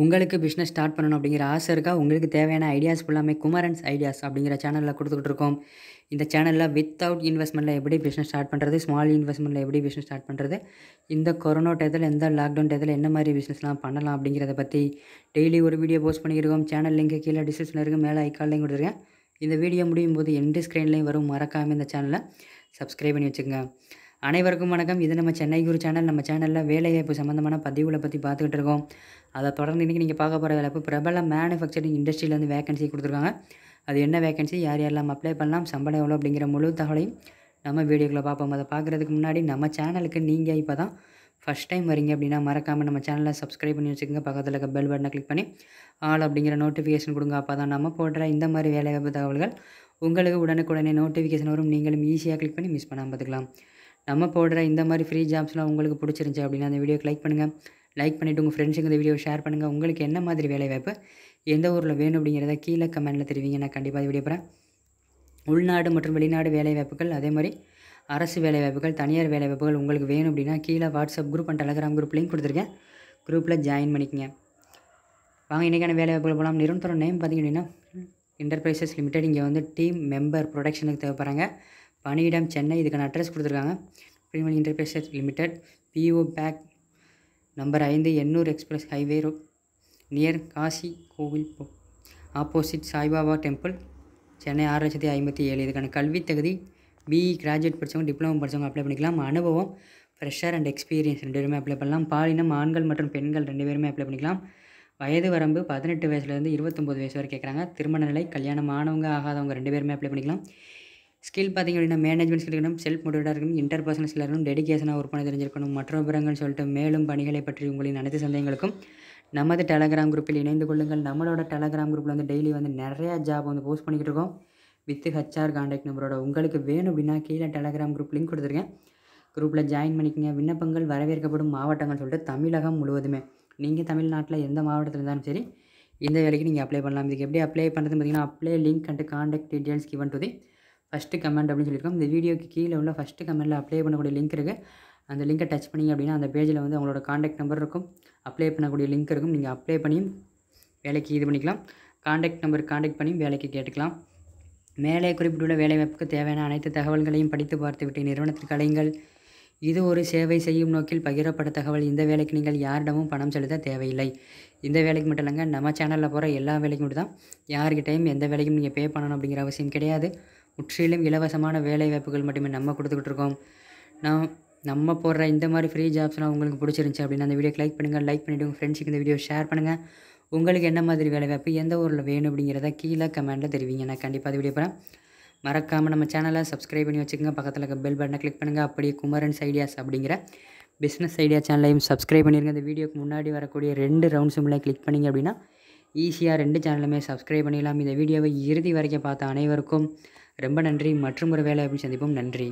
உங்களுக்கு business start பண்ணணும் அப்படிங்கிற ஆசை இருக்கா உங்களுக்கு தேவையான ஐடியாஸ் ஃபுல்லாமே குமரன்ஸ் ஐடியாஸ் அப்படிங்கிற சேனலில் கொடுத்துக்கிட்டு இருக்கோம் இந்த சேனலில் வித்தவுட் இன்வெஸ்ட்மெண்ட்டில் எப்படி பிஸ்னஸ் ஸ்டார்ட் பண்ணுறது ஸ்மால் இன்வெஸ்ட்மெண்ட்டில் எப்படி பிஸ்னஸ் ஸ்டார்ட் பண்ணுறது இந்த கொரோனா டயத்தில் எந்த லாக்டவுன் டயத்தில் என்ன மாதிரி பிஸ்னஸ்லாம் பண்ணலாம் அப்படிங்கிறத பற்றி டெய்லி ஒரு வீடியோ போஸ்ட் பண்ணியிருக்கோம் சேனல் லிங்க்கு கீழே டிஸ்கிரிப்ஷனில் இருக்குது மேலே ஐக்கால்லையும் கொடுத்துருக்கேன் இந்த வீடியோ முடியும் போது எண்டு ஸ்க்ரீன்லேயும் வரும் மறக்காமல் இந்த சேனலை சப்ஸ்கிரைப் பண்ணி வச்சுக்கோங்க அனைவருக்கும் வணக்கம் இது நம்ம சென்னை குரு சேனல் நம்ம சேனலில் வேலைவாய்ப்பு சம்மந்தமான பதிவுகளை பற்றி பார்த்துக்கிட்டு இருக்கோம் அதை தொடர்ந்து இன்றைக்கி நீங்கள் பார்க்க போகிற வேலைப்பு பிரபல மேனுஃபேக்சரிங் இண்டஸ்ட்ரியிலேருந்து வேகன்சி கொடுத்துருக்காங்க அது என்ன வேகன்சி யார் யாரெல்லாம் அப்ளை பண்ணலாம் சம்பளம் எவ்வளோ அப்படிங்கிற முழு தகவலையும் நம்ம வீடியோக்களை பார்ப்போம் அதை பார்க்குறதுக்கு முன்னாடி நம்ம சேனலுக்கு நீங்கள் இப்போ தான் ஃபஸ்ட் டைம் வரீங்க அப்படின்னா மறக்காமல் நம்ம சேனலை சப்ஸ்கிரைப் பண்ணி வச்சுக்கோங்க பக்கத்தில் இருக்க பெல் பட்டனை கிளிக் பண்ணி ஆள் அப்படிங்கிற நோட்டிஃபிகேஷன் கொடுங்க அப்போ தான் நம்ம போடுற இந்த மாதிரி வேலைவாய்ப்பு தகவல்கள் உங்களுக்கு உடனுக்குடனே நோட்டிஃபிகேஷன் வரும் நீங்களும் ஈஸியாக கிளிக் பண்ணி மிஸ் பண்ணாமல் பார்த்துக்கலாம் நம்ம போடுற இந்த மாதிரி ஃப்ரீ ஜாப்ஸ்லாம் உங்களுக்கு பிடிச்சிருந்துச்சி அப்படின்னா அந்த வீடியோக்கு லைக் பண்ணுங்கள் லைக் பண்ணிவிட்டு உங்கள் ஃப்ரெண்ட்ஸுக்கு இந்த வீடியோ ஷேர் பண்ணுங்கள் உங்களுக்கு என்ன மாதிரி வேலைவாய்ப்பு எந்த ஊரில் வேணும் அப்படிங்கிறத கீழே கமெண்ட்டில் தெரிவிங்க நான் கண்டிப்பாக வீடியோ போகிறேன் உள்நாடு மற்றும் வெளிநாடு வேலைவாய்ப்புகள் அதே மாதிரி அரசு வேலைவாய்ப்புகள் தனியார் வேலைவாய்ப்புகள் உங்களுக்கு வேணும் அப்படின்னா கீழே WhatsApp group and Telegram group link கொடுத்துருக்கேன் குரூப்பில் ஜாயின் பண்ணிக்கோங்க வாங்க இன்றைக்கான வேலைவாய்ப்புகள் போகலாம் நிரந்தரம் நேம் பார்த்திங்க அப்படின்னா என்டர்பிரைசஸ் லிமிடெட் இங்கே வந்து டீம் மெம்பர் ப்ரொடக்ஷனுக்கு தேவைப்படுறாங்க பணியிடம் சென்னை இதுக்கான அட்ரஸ் கொடுத்துருக்காங்க Piramal enterprises limited P O box number ஐந்து Ennore express highway road near Kasi கோவில் ஆப்போசிட் சாய்பாபா டெம்பிள் சென்னை ஆறு லட்சத்தி ஐம்பத்தி ஏழு இதுக்கான கல்வித் தகுதி பிஇ கிராஜுவேட் படித்தவங்க டிப்ளமோ படித்தவங்க அப்ளை பண்ணிக்கலாம் அனுபவம் ஃப்ரெஷர் அண்ட் எக்ஸ்பீரியன்ஸ் ரெண்டு பேருமே அப்ளை பண்ணலாம் பாலினம் ஆண்கள் மற்றும் பெண்கள் ரெண்டு பேருமே அப்ளை பண்ணிக்கலாம் வயது வரம்பு பதினெட்டு வயசுலேருந்து இருபத்தொம்போது வயசு வரை கேட்குறாங்க திருமண நிலை கல்யாணம் ஆனவங்க ஆகாதவங்க ரெண்டு பேருமே அப்ளை பண்ணிக்கலாம் ஸ்கில் பார்த்திங்க அப்படின்னா மேனேஜ்மெண்ட் ஸ்கில் இருக்கணும் செல்ஃப் மோட்டிவேட்டாக இருக்கணும் இன்டர் பர்சனல் ஸ்கில் இருக்கணும் டெடிக்கேஷனாக ஒர்க் பண்ண தெரிஞ்சிருக்கணும் மற்றவரங்கன்னு சொல்லிட்டு மேலும் பணிகளை பற்றி உங்களின் அனைத்து சந்தேகங்களுக்கும் நமது டெலகிராம் குரூப்பில் இணைந்து கொள்ளுங்கள் நம்மளோட டெலகிராம் குரூப்பில் வந்து டெய்லி வந்து நிறையா ஜாப் வந்து போஸ்ட் பண்ணிக்கிட்டு இருக்கோம் வித் ஹச்ஆர் காண்டாக்ட் நம்பரோட உங்களுக்கு வேணும் அப்படின்னா கீழே டெலகிராம் குரூப் லிங்க் கொடுத்துருக்கேன் குரூப்பில் ஜாயின் பண்ணிக்கோங்க விண்ணப்பங்கள் வரவேற்கப்படும் மாவட்டங்கள்னு சொல்லிட்டு தமிழகம் முழுவதுமே நீங்கள் தமிழ்நாட்டில் எந்த மாவட்டத்தில் இருந்தாலும் சரி இந்த வேலைக்கு நீங்கள் அப்ளை பண்ணலாம் இதுக்கு எப்படி அப்ளை பண்ணுறது பார்த்தீங்கன்னா apply link and contact details given to the first comment அப்படின்னு சொல்லியிருக்கோம் இந்த வீடியோக்கு கீழே உள்ள ஃபஸ்ட்டு கமெண்ட்டில் அப்ளை பண்ணக்கூடிய லிங்க் இருக்குது அந்த லிங்கை டச் பண்ணிங்க அப்படின்னா அந்த பேஜில் வந்து அவங்களோட காண்டாக்ட் நம்பர் இருக்கும் அப்ளை பண்ணக்கூடிய லிங்க் இருக்கும் நீங்கள் அப்ளை பண்ணி வேலைக்கு இது பண்ணிக்கலாம் காண்டாக்ட் நம்பர் காண்டாக்ட் பண்ணி வேலைக்கு கேட்டுக்கலாம் மேலே குறிப்பிட்டுள்ள வேலைவாய்ப்புக்கு தேவையான அனைத்து தகவல்களையும் படித்து பார்த்துவிட்டு நிறுவனத்திற்கு அலைங்கள் இது ஒரு சேவை செய்யும் நோக்கில் பகிரப்பட்ட தகவல் இந்த வேலைக்கு நீங்கள் யாரிடமும் பணம் செலுத்த தேவையில்லை இந்த வேலைக்கு மட்டும் இல்லைங்க நம்ம சேனலில் போகிற எல்லா வேலைக்கும் மட்டும் தான் யார்கிட்டையும் எந்த வேலைக்கும் நீங்கள் பே பண்ணணும் அப்படிங்கிற அவசியம் கிடையாது முற்றிலும் இலவசமான வேலை வாய்ப்புகள் மட்டுமே நம்ம கொடுத்துக்கிட்டு இருக்கோம் நான் நம்ம போடுற இந்த மாதிரி ஃப்ரீ ஜாப்ஸ்லாம் உங்களுக்கு பிடிச்சிருந்துச்சி அப்படின்னா அந்த வீடியோக்கு லைக் பண்ணுங்கள் லைக் பண்ணிவிட்டு உங்கள் ஃப்ரெண்ட்ஸுக்கு இந்த வீடியோ ஷேர் பண்ணுங்கள் உங்களுக்கு என்ன மாதிரி வேலை வாய்ப்பு எந்த ஊரில் வேணும் அப்படிங்கிறத கீழே கமெண்ட்டில் தெரிவிங்க நான் கண்டிப்பாக அது வீடியோ போகிறேன் மறக்காமல் நம்ம சேனலை சப்ஸ்கிரைப் பண்ணி வச்சுக்கோங்க பக்கத்தில் இருக்க பெல் பட்டனை கிளிக் பண்ணுங்கள் அப்படியே குமரன்ஸ் ஐடியாஸ் அப்படிங்கிற பிஸ்னஸ் ஐடியா சேனலையும் சப்ஸ்கிரைப் பண்ணிடுங்க இந்த வீடியோக்கு முன்னாடி வரக்கூடிய ரெண்டு ரவுண்ட் சிம்லையும் கிளிக் பண்ணிங்க அப்படின்னா ஈஸியாக ரெண்டு சேனலுமே சப்ஸ்கிரைப் பண்ணிடலாம் இந்த வீடியோவை இறுதி வரைக்கும் பார்த்த அனைவருக்கும் ரொம்ப நன்றி மற்றும் ஒரு வேலை அப்படின்னு சந்திப்போம் நன்றி